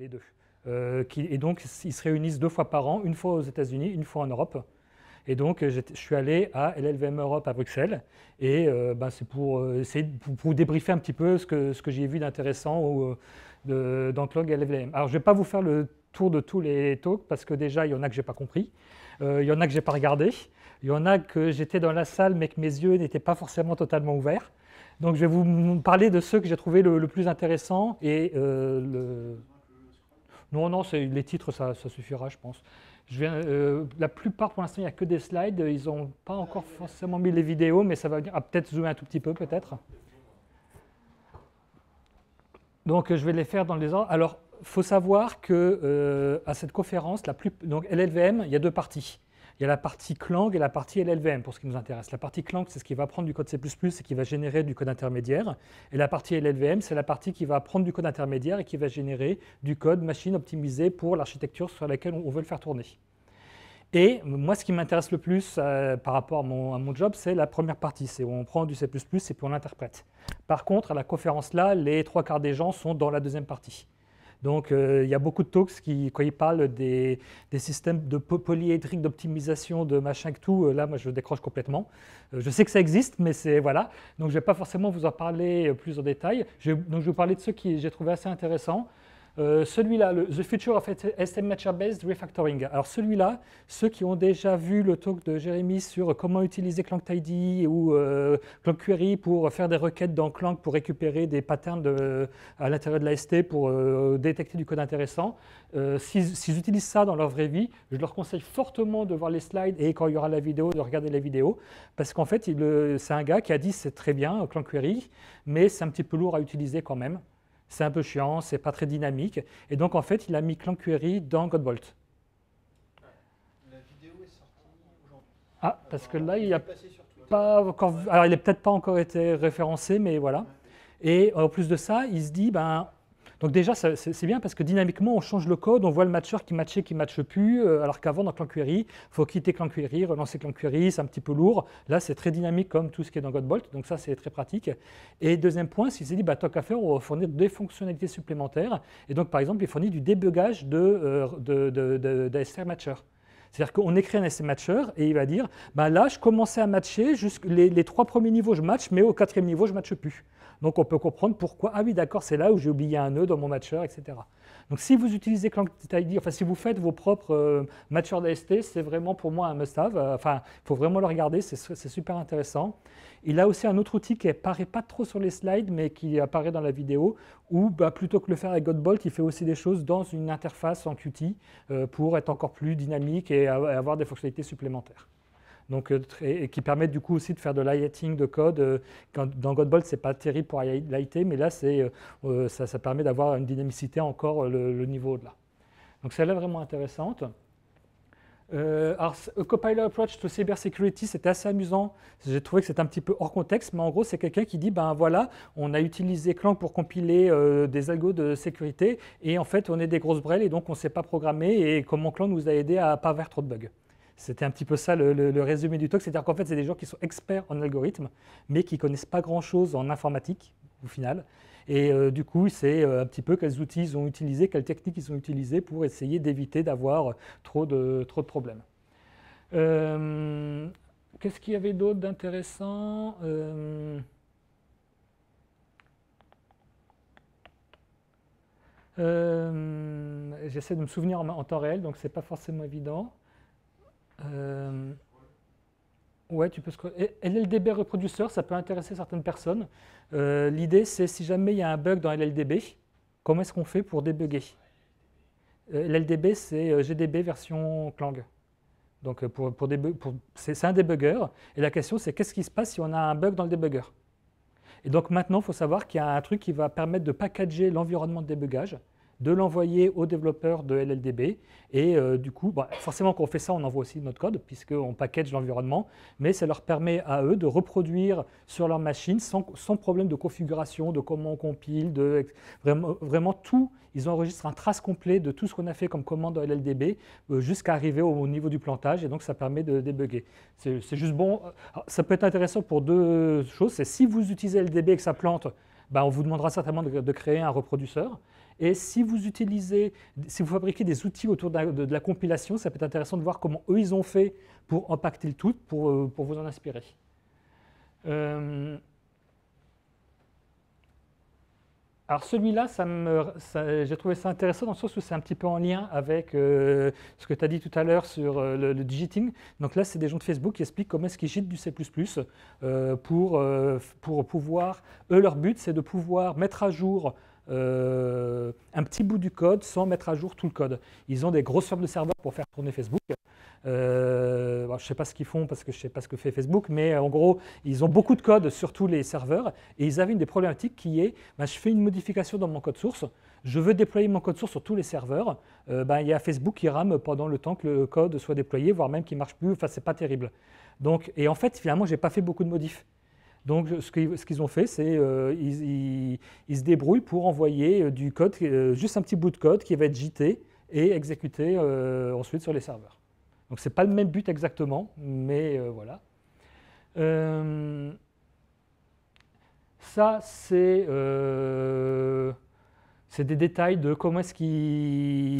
Les deux. Euh, et donc, ils se réunissent deux fois par an, une fois aux États-Unis, une fois en Europe. Et donc, euh, je suis allé à LLVM Europe à Bruxelles. Et euh, bah, c'est pour, essayer pour, débriefer un petit peu ce que, ce que j'ai vu d'intéressant dans Clog LLVM. Alors, je ne vais pas vous faire le tour de tous les talks parce que déjà, il y en a que je n'ai pas compris. il y en a que je n'ai pas regardé. Il y en a que j'étais dans la salle, mais que mes yeux n'étaient pas forcément totalement ouverts. Donc, je vais vous parler de ceux que j'ai trouvé le, le, plus intéressant et le non, non, les titres, ça, suffira, je pense. Euh, la plupart, pour l'instant, il n'y a que des slides. Ils n'ont pas encore forcément mis les vidéos, mais ça va venir. Ah, peut-être zoomer un tout petit peu, peut-être. Donc, je vais les faire dans les ordres. Alors, il faut savoir que euh, à cette conférence, la plus, donc LLVM, il y a deux parties. Il y a la partie Clang et la partie LLVM pour ce qui nous intéresse. La partie Clang, c'est ce qui va prendre du code C++ et qui va générer du code intermédiaire. Et la partie LLVM, c'est la partie qui va prendre du code intermédiaire et qui va générer du code machine optimisé pour l'architecture sur laquelle on veut le faire tourner. Et moi, ce qui m'intéresse le plus euh, par rapport à mon, à mon job, c'est la première partie, c'est où on prend du C++ et puis on l'interprète. Par contre, à la conférence là, les trois quarts des gens sont dans la deuxième partie. Donc, euh, il y a beaucoup de talks qui, quand ils parlent des, des systèmes de polyédrique d'optimisation de machin que tout, euh, là, moi, je décroche complètement. Euh, je sais que ça existe, mais c'est voilà. Donc, je ne vais pas forcément vous en parler plus en détail. Je, donc, je vais vous parler de ceux que j'ai trouvé assez intéressants. Euh, celui-là, The Future of STM matcher Based Refactoring. Alors celui-là, ceux qui ont déjà vu le talk de Jérémy sur comment utiliser tidy ou euh, ClankQuery pour faire des requêtes dans Clank pour récupérer des patterns à l'intérieur de la ST pour euh, détecter du code intéressant, s'ils utilisent ça dans leur vraie vie, je leur conseille fortement de voir les slides et quand il y aura la vidéo, de regarder la vidéo parce qu'en fait, c'est un gars qui a dit c'est très bien query, mais c'est un petit peu lourd à utiliser quand même c'est un peu chiant, c'est pas très dynamique. Et donc, en fait, il a mis Clan Query dans Godbolt. La vidéo est sortie aujourd'hui. Ah, parce que là, il n'y a pas encore. Alors, il peut-être pas encore été référencé, mais voilà. Et en euh, plus de ça, il se dit, ben, donc déjà, c'est bien parce que dynamiquement, on change le code, on voit le matcher qui matchait, qui matche plus, euh, alors qu'avant, dans ClanQuery, il faut quitter Query, relancer Query, c'est un petit peu lourd. Là, c'est très dynamique comme tout ce qui est dans Godbolt, donc ça, c'est très pratique. Et deuxième point, s'il s'est dit, bah, tant qu'à faire, on va fournir des fonctionnalités supplémentaires. Et donc, par exemple, il fournit du débugage d'ASR euh, de, de, Matcher. C'est-à-dire qu'on écrit un essai matcher et il va dire bah là, je commençais à matcher, les, les trois premiers niveaux, je match, mais au quatrième niveau, je ne matche plus. Donc on peut comprendre pourquoi, ah oui d'accord, c'est là où j'ai oublié un nœud dans mon matcher, etc. Donc si vous utilisez ClankTidy, enfin si vous faites vos propres euh, matchers d'AST, c'est vraiment pour moi un must-have. Euh, enfin, il faut vraiment le regarder, c'est super intéressant. Il a aussi un autre outil qui apparaît pas trop sur les slides, mais qui apparaît dans la vidéo, où bah, plutôt que le faire avec Godbolt, il fait aussi des choses dans une interface en Qt euh, pour être encore plus dynamique et avoir des fonctionnalités supplémentaires donc, euh, et, qui permettent du coup aussi de faire de l'hiating de code. Euh, dans Godbolt, ce n'est pas terrible pour lighter, mais là, euh, ça, ça, permet d'avoir une dynamicité encore le, niveau au-delà. Donc celle-là est vraiment intéressante. Euh, alors, Approach to Cybersecurity, c'était assez amusant. J'ai trouvé que c'était un petit peu hors contexte, mais en gros, c'est quelqu'un qui dit ben voilà, on a utilisé Clang pour compiler des algos de sécurité, et en fait, on est des grosses brelles, et donc on ne sait pas programmer, et comment Clang nous a aidé à ne pas avoir trop de bugs. C'était un petit peu ça le, résumé du talk, c'est-à-dire qu'en fait, c'est des gens qui sont experts en algorithmes, mais qui ne connaissent pas grand-chose en informatique, au final. Et euh, du coup, c'est euh, un petit peu quels outils ils ont utilisés, quelles techniques ils ont utilisées pour essayer d'éviter d'avoir trop de, problèmes. Euh, qu'est-ce qu'il y avait d'autre d'intéressant J'essaie de me souvenir en, en temps réel, donc ce n'est pas forcément évident. Euh, ouais, tu peux LLDB reproduceur, ça peut intéresser certaines personnes. Euh, l'idée, c'est si jamais il y a un bug dans LLDB, comment est-ce qu'on fait pour débugger euh, LLDB, c'est GDB version Clang. Donc, pour, pour, c'est un débugger. Et la question, c'est qu'est-ce qui se passe si on a un bug dans le débugger Et donc, maintenant, il faut savoir qu'il y a un truc qui va permettre de packager l'environnement de débugage de l'envoyer aux développeurs de LLDB. Et euh, du coup, bah, forcément, quand on fait ça, on envoie aussi notre code, puisqu'on package l'environnement, mais ça leur permet à eux de reproduire sur leur machine sans, problème de configuration, de comment on compile, de vraiment, tout. Ils enregistrent un trace complet de tout ce qu'on a fait comme commande dans LLDB euh, jusqu'à arriver au, niveau du plantage, et donc ça permet de débugger. C'est juste bon. ça peut être intéressant pour deux choses. C'est si vous utilisez LLDB et que ça plante, bah, on vous demandera certainement de, de créer un reproduceur. Et si vous utilisez, si vous fabriquez des outils autour de la, compilation, ça peut être intéressant de voir comment eux ils ont fait pour impacter le tout, euh, pour, vous en inspirer. Euh, alors celui-là, ça j'ai trouvé ça intéressant dans le sens où c'est un petit peu en lien avec euh, ce que tu as dit tout à l'heure sur le, digiting. Donc là, c'est des gens de Facebook qui expliquent comment est-ce qu'ils gitent du C++ pour, pour pouvoir, eux, leur but, c'est de pouvoir mettre à jour euh, un petit bout du code sans mettre à jour tout le code. Ils ont des grosses formes de serveurs pour faire tourner Facebook. Euh, je ne sais pas ce qu'ils font parce que je ne sais pas ce que fait Facebook, mais en gros, ils ont beaucoup de code sur tous les serveurs et ils avaient une des problématiques qui est ben, je fais une modification dans mon code source, je veux déployer mon code source sur tous les serveurs, euh, ben, il y a Facebook qui rame pendant le temps que le code soit déployé, voire même qui ne marche plus, enfin, c'est pas terrible. Donc, et en fait, finalement, je n'ai pas fait beaucoup de modifs. Donc ce qu'ils ont fait, c'est qu'ils euh, se débrouillent pour envoyer euh, du code, euh, juste un petit bout de code qui va être JT et exécuté ensuite sur les serveurs. Donc ce n'est pas le même but exactement, mais voilà. ça, c'est c'est des détails de comment est-ce qu'ils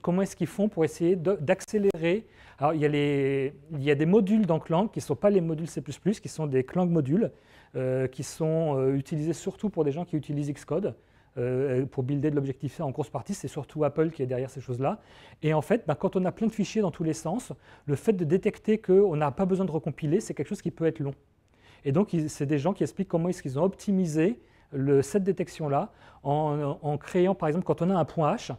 comment est-ce qu'ils font pour essayer d'accélérer. Alors il y a des modules dans Clang qui ne sont pas les modules C++ qui sont des Clang modules euh, qui sont euh, utilisés surtout pour des gens qui utilisent Xcode. Euh, pour builder de l'objectif en grosse partie, c'est surtout Apple qui est derrière ces choses-là. Et en fait, ben, quand on a plein de fichiers dans tous les sens, le fait de détecter qu'on n'a pas besoin de recompiler, c'est quelque chose qui peut être long. Et donc, c'est des gens qui expliquent comment est-ce qu'ils ont optimisé cette détection-là en, créant, par exemple, quand on a un point H,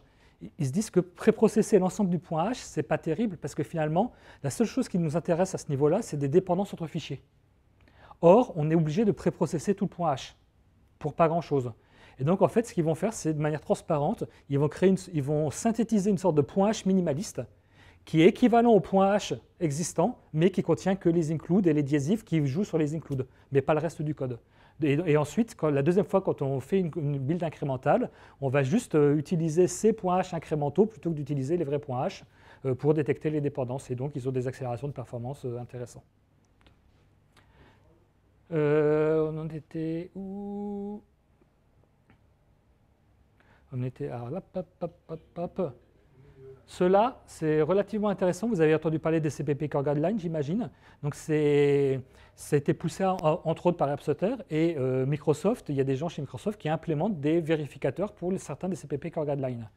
ils se disent que préprocesser l'ensemble du point H, ce n'est pas terrible parce que finalement, la seule chose qui nous intéresse à ce niveau-là, c'est des dépendances entre fichiers. Or, on est obligé de préprocesser tout le point H pour pas grand-chose. Et donc, en fait, ce qu'ils vont faire, c'est de manière transparente, ils vont, créer ils vont synthétiser une sorte de point H minimaliste qui est équivalent au point H existant, mais qui contient que les includes et les diésives qui jouent sur les includes, mais pas le reste du code. Et, ensuite, la deuxième fois, quand on fait une, build incrémentale, on va juste euh, utiliser ces points H incrémentaux plutôt que d'utiliser les vrais points H euh, pour détecter les dépendances. Et donc, ils ont des accélérations de performance euh, intéressantes. on en était où On était à... Hop, hop, hop, cela, c'est relativement intéressant. Vous avez entendu parler des CPP Core Guidelines, j'imagine. Donc, c'était poussé entre autres par AppSotter et euh, Microsoft. Il y a des gens chez Microsoft qui implémentent des vérificateurs pour certains des CPP Core Guidelines.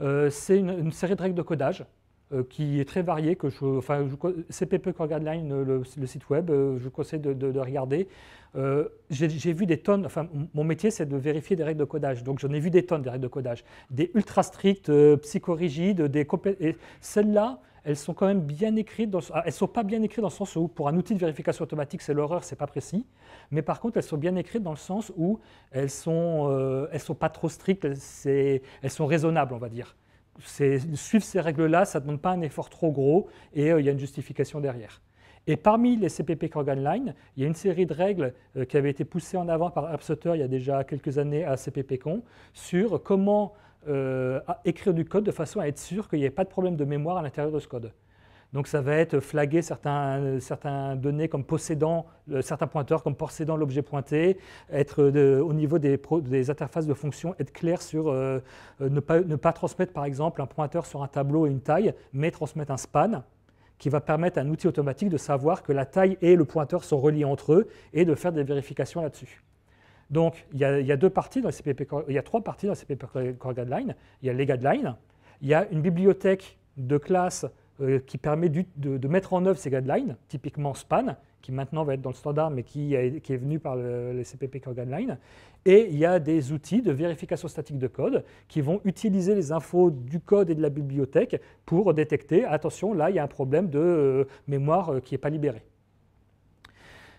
Euh, c'est une, série de règles de codage euh, qui est très varié, que je, enfin, CPP Core Guideline, euh, le, site web, euh, je vous conseille de, regarder. j'ai vu des tonnes, enfin, mon métier, c'est de vérifier des règles de codage, donc j'en ai vu des tonnes des règles de codage, des ultra strictes, psychorigides, des et celles-là, elles sont quand même bien écrites, dans, ah, elles sont pas bien écrites dans le sens où pour un outil de vérification automatique, c'est l'horreur, c'est pas précis, mais par contre, elles sont bien écrites dans le sens où elles sont, sont pas trop strictes, elles sont raisonnables, on va dire suivre ces règles-là, ça ne demande pas un effort trop gros et euh, il y a une justification derrière. Et parmi les CPP Corgan Line, il y a une série de règles euh, qui avaient été poussées en avant par AppSutter il y a déjà quelques années à CPPCon sur comment euh, écrire du code de façon à être sûr qu'il n'y ait pas de problème de mémoire à l'intérieur de ce code. Donc ça va être flaguer certains, données comme possédant, euh, certains pointeurs comme possédant l'objet pointé, être euh, au niveau des, interfaces de fonction, être clair sur euh, ne, pas, transmettre par exemple un pointeur sur un tableau et une taille, mais transmettre un span qui va permettre à un outil automatique de savoir que la taille et le pointeur sont reliés entre eux et de faire des vérifications là-dessus. Donc, il y, a, deux parties dans il y a trois parties dans les CPP Core Il y a les guidelines, il y a une bibliothèque de classes euh, qui permet de, mettre en œuvre ces guidelines, typiquement SPAN, qui maintenant va être dans le standard, mais qui, est, qui est venu par le, les CPP Core Guidelines. Et il y a des outils de vérification statique de code qui vont utiliser les infos du code et de la bibliothèque pour détecter, attention, là, il y a un problème de euh, mémoire euh, qui n'est pas libéré.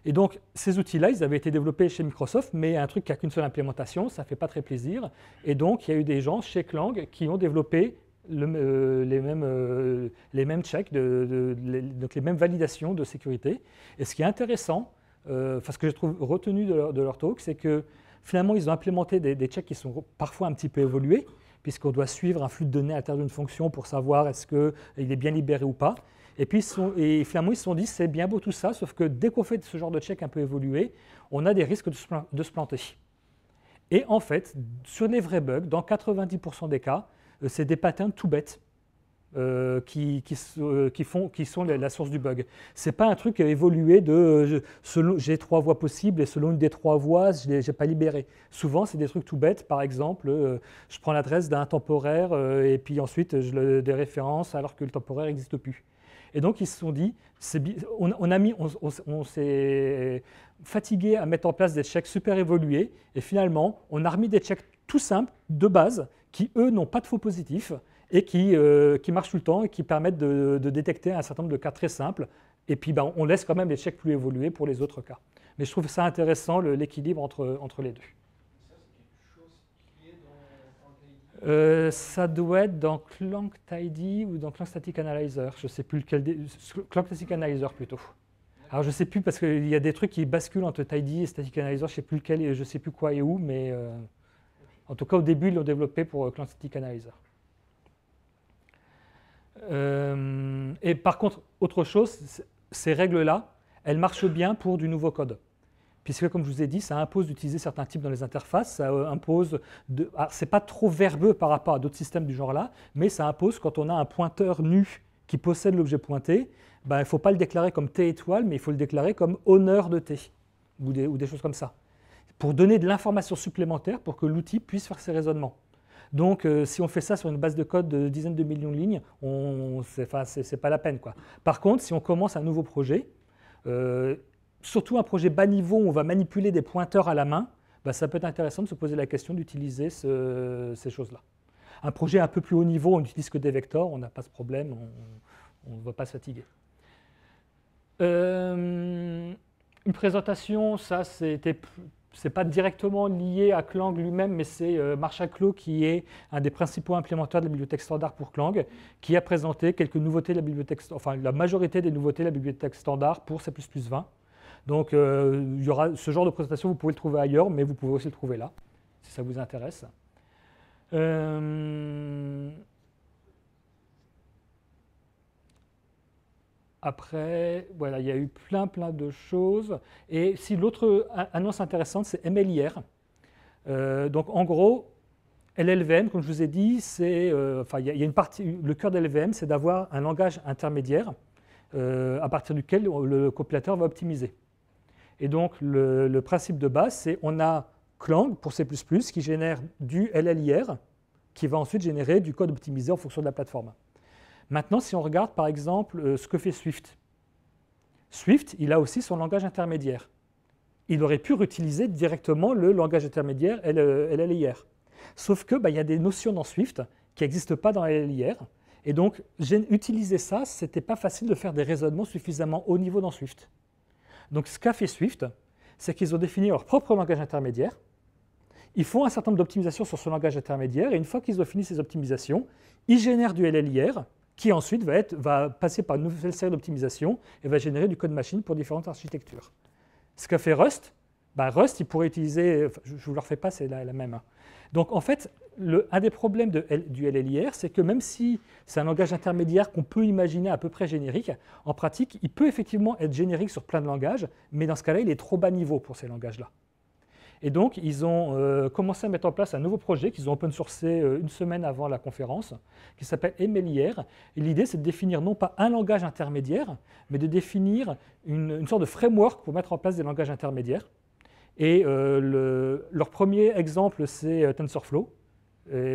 Et donc, ces outils-là, ils avaient été développés chez Microsoft, mais un truc qui n'a qu'une seule implémentation, ça ne fait pas très plaisir. Et donc, il y a eu des gens chez Clang qui ont développé euh, les, mêmes, euh, les mêmes checks, les, donc les mêmes validations de sécurité. Et ce qui est intéressant, parce euh, enfin, ce que je trouve retenu de leur, talk, c'est que finalement, ils ont implémenté des, des, checks qui sont parfois un petit peu évolués, puisqu'on doit suivre un flux de données à l'intérieur d'une fonction pour savoir est-ce qu'il est bien libéré ou pas. Et puis, et finalement, ils se sont dit, c'est bien beau tout ça, sauf que dès qu'on fait ce genre de check un peu évolué, on a des risques de se, de se planter. Et en fait, sur les vrais bugs, dans 90% des cas, euh, c'est des patins tout bêtes. Euh, qui, euh, qui, font, qui sont la, source du bug. Ce n'est pas un truc évolué de j'ai trois voies possibles et selon une des trois voies, je n'ai pas libéré. Souvent, c'est des trucs tout bêtes. Par exemple, je prends l'adresse d'un temporaire et puis ensuite je le, des références alors que le temporaire n'existe plus. Et donc, ils se sont dit, on, on, on s'est fatigué à mettre en place des checks super évolués et finalement, on a remis des checks tout simples, de base, qui, eux, n'ont pas de faux positifs et qui, euh, qui, marchent tout le temps et qui permettent de, de, détecter un certain nombre de cas très simples. Et puis, ben, on laisse quand même les chèques plus évoluer pour les autres cas. Mais je trouve ça intéressant, l'équilibre entre, entre les deux. Euh, ça doit être dans Clank Tidy ou dans Clank Static Analyzer. Je ne sais plus lequel. Clank Static Analyzer plutôt. Alors je ne sais plus parce qu'il y a des trucs qui basculent entre Tidy et Static Analyzer. Je ne sais plus lequel et je ne sais plus quoi et où, mais. Euh, en tout cas, au début, ils l'ont développé pour euh, Clan Static Analyzer. Euh, et par contre, autre chose, ces règles-là, elles marchent bien pour du nouveau code. Puisque, comme je vous ai dit, ça impose d'utiliser certains types dans les interfaces, ça euh, impose. De... C'est pas trop verbeux par rapport à d'autres systèmes du genre-là, mais ça impose quand on a un pointeur nu qui possède l'objet pointé, ben, il ne faut pas le déclarer comme T étoile, mais il faut le déclarer comme honneur de T, ou des choses comme ça pour donner de l'information supplémentaire pour que l'outil puisse faire ses raisonnements. Donc, euh, si on fait ça sur une base de code de dizaines de millions de lignes, ce n'est pas la peine. Par contre, si on commence un nouveau projet, euh, surtout un projet bas niveau où on va manipuler des pointeurs à la main, bah, ça peut être intéressant de se poser la question d'utiliser ces choses-là. Un projet un peu plus haut niveau, on n'utilise que des vecteurs, on n'a pas ce problème, on ne va pas se fatiguer. Euh, une présentation, ça c'était n'est pas directement lié à Clang lui-même, mais c'est euh, Marcha Marshall qui est un des principaux implémentaires de la bibliothèque standard pour Clang, qui a présenté quelques nouveautés de la bibliothèque, enfin la majorité des nouveautés de la bibliothèque standard pour C++ 20. Donc euh, il y aura ce genre de présentation, vous pouvez le trouver ailleurs, mais vous pouvez aussi le trouver là, si ça vous intéresse. Euh Après, voilà, il y a eu plein, plein de choses. Et si l'autre annonce intéressante, c'est MLIR. Euh, donc, en gros, LLVM, comme je vous ai dit, c'est, euh, il une partie, le cœur de LLVM, c'est d'avoir un langage intermédiaire euh, à partir duquel le compilateur va optimiser. Et donc, le, principe de base, c'est on a Clang pour C++ qui génère du LLIR, qui va ensuite générer du code optimisé en fonction de la plateforme. Maintenant, si on regarde par exemple euh, ce que fait Swift, Swift, il a aussi son langage intermédiaire. Il aurait pu réutiliser directement le langage intermédiaire LLIR. Euh, Sauf que bah, il y a des notions dans Swift qui n'existent pas dans LLIR. Et donc, utiliser ça, ce n'était pas facile de faire des raisonnements suffisamment haut niveau dans Swift. Donc, ce qu'a fait Swift, c'est qu'ils ont défini leur propre langage intermédiaire. Ils font un certain nombre d'optimisations sur ce langage intermédiaire. Et une fois qu'ils ont fini ces optimisations, ils génèrent du LLIR qui ensuite va, être, va passer par une nouvelle série d'optimisation et va générer du code machine pour différentes architectures. Ce qu'a fait Rust, bah, Rust, il pourrait utiliser, je ne vous le refais pas, c'est la, même. Hein. Donc en fait, un des problèmes de, du LLIR, c'est que même si c'est un langage intermédiaire qu'on peut imaginer à peu près générique, en pratique, il peut effectivement être générique sur plein de langages, mais dans ce cas-là, il est trop bas niveau pour ces langages-là. Et donc, ils ont euh, commencé à mettre en place un nouveau projet qu'ils ont open sourcé euh, une semaine avant la conférence, qui s'appelle MLIR. Et l'idée, c'est de définir non pas un langage intermédiaire, mais de définir une, sorte de framework pour mettre en place des langages intermédiaires. Et euh, leur premier exemple, c'est TensorFlow.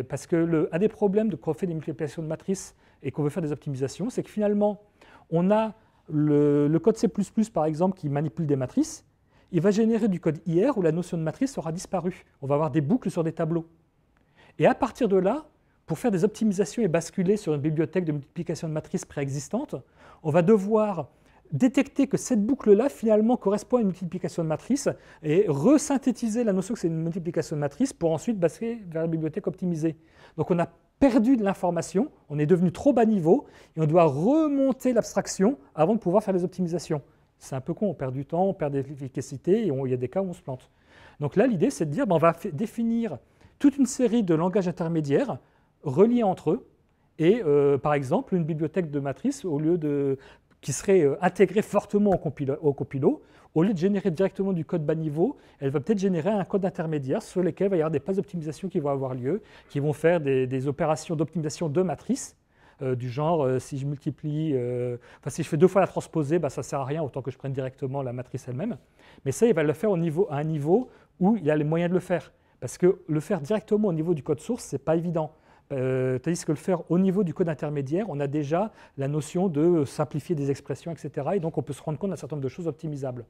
Parce que le, des problèmes de, quand on fait des multiplications de matrices et qu'on veut faire des optimisations, c'est que finalement, on a le code C++ par exemple qui manipule des matrices, il va générer du code IR où la notion de matrice aura disparu. On va avoir des boucles sur des tableaux. Et à partir de là, pour faire des optimisations et basculer sur une bibliothèque de multiplication de matrice préexistante, on va devoir détecter que cette boucle-là, finalement, correspond à une multiplication de matrice et resynthétiser la notion que c'est une multiplication de matrice pour ensuite basculer vers la bibliothèque optimisée. Donc on a perdu de l'information, on est devenu trop bas niveau et on doit remonter l'abstraction avant de pouvoir faire les optimisations. C'est un peu con, on perd du temps, on perd de l'efficacité et il y a des cas où on se plante. Donc là, l'idée, c'est de dire, ben, on va définir toute une série de langages intermédiaires reliés entre eux et, euh, par exemple, une bibliothèque de matrice au lieu de qui serait euh, intégrée fortement au compilo, au lieu de générer directement du code bas niveau, elle va peut-être générer un code intermédiaire sur lequel il va y avoir des passes d'optimisation qui vont avoir lieu, qui vont faire des, des opérations d'optimisation de matrice euh, du genre euh, si je multiplie, euh, enfin si je fais deux fois la transposée, bah, ça ne sert à rien autant que je prenne directement la matrice elle-même. Mais ça, il va le faire au niveau, à un niveau où il y a les moyens de le faire. Parce que le faire directement au niveau du code source, ce n'est pas évident. Euh, tandis que le faire au niveau du code intermédiaire, on a déjà la notion de simplifier des expressions, etc. Et donc on peut se rendre compte d'un certain nombre de choses optimisables.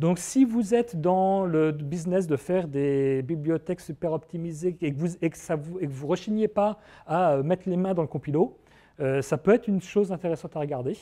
Donc si vous êtes dans le business de faire des bibliothèques super optimisées et que vous ne vous, rechignez pas à euh, mettre les mains dans le compilo, euh, ça peut être une chose intéressante à regarder.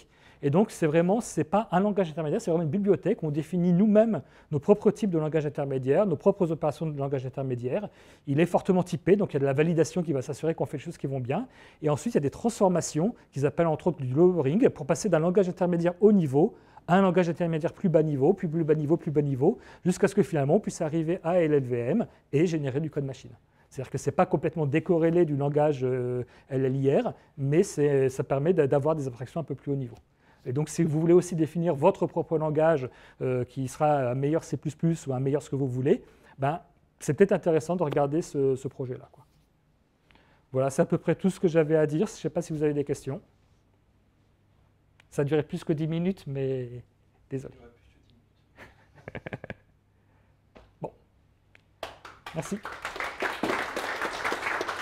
Et donc, c'est vraiment, c'est pas un langage intermédiaire, c'est vraiment une bibliothèque. Où on définit nous-mêmes nos propres types de langage intermédiaire, nos propres opérations de langage intermédiaire. Il est fortement typé, donc il y a de la validation qui va s'assurer qu'on fait les choses qui vont bien. Et ensuite, il y a des transformations qu'ils appellent entre autres du lowering pour passer d'un langage intermédiaire haut niveau un langage intermédiaire plus bas niveau, plus bas niveau, plus bas niveau, jusqu'à ce que finalement on puisse arriver à LLVM et générer du code machine. C'est-à-dire que ce n'est pas complètement décorrélé du langage euh, LLIR, mais ça permet d'avoir des abstractions un peu plus haut niveau. Et donc, si vous voulez aussi définir votre propre langage euh, qui sera un meilleur C++ ou un meilleur ce que vous voulez, ben, c'est peut-être intéressant de regarder ce, ce projet-là. Voilà, c'est à peu près tout ce que j'avais à dire. Je ne sais pas si vous avez des questions. Ça durait plus que 10 minutes, mais désolé. bon. Merci.